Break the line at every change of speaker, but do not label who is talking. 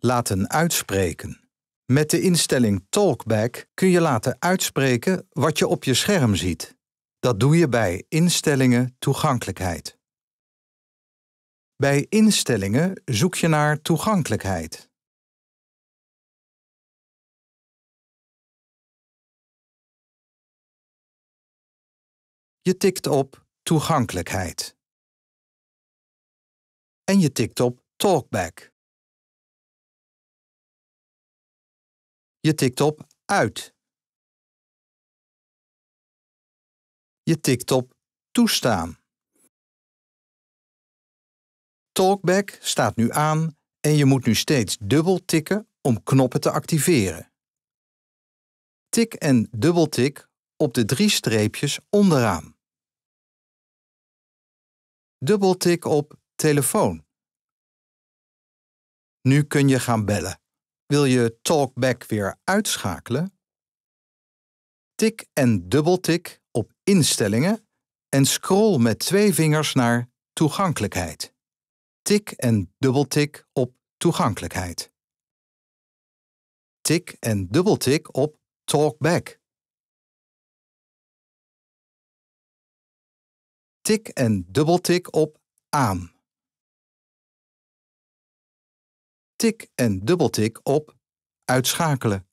laten uitspreken. Met de instelling Talkback kun je laten uitspreken wat je op je scherm ziet. Dat doe je bij instellingen
toegankelijkheid. Bij instellingen zoek je naar toegankelijkheid. Je tikt op toegankelijkheid. En je tikt op Talkback. Je tikt op uit. Je tikt op toestaan. Talkback staat nu aan en
je moet nu steeds dubbel tikken om knoppen te activeren. Tik en dubbeltik op de drie streepjes onderaan.
Dubbeltik op telefoon.
Nu kun je gaan bellen. Wil je TalkBack weer uitschakelen? Tik en dubbeltik op Instellingen en scroll met twee vingers naar Toegankelijkheid. Tik en dubbeltik op
Toegankelijkheid. Tik en dubbeltik op Talkback. Tik en dubbeltik op Aan. tik en dubbeltik op uitschakelen.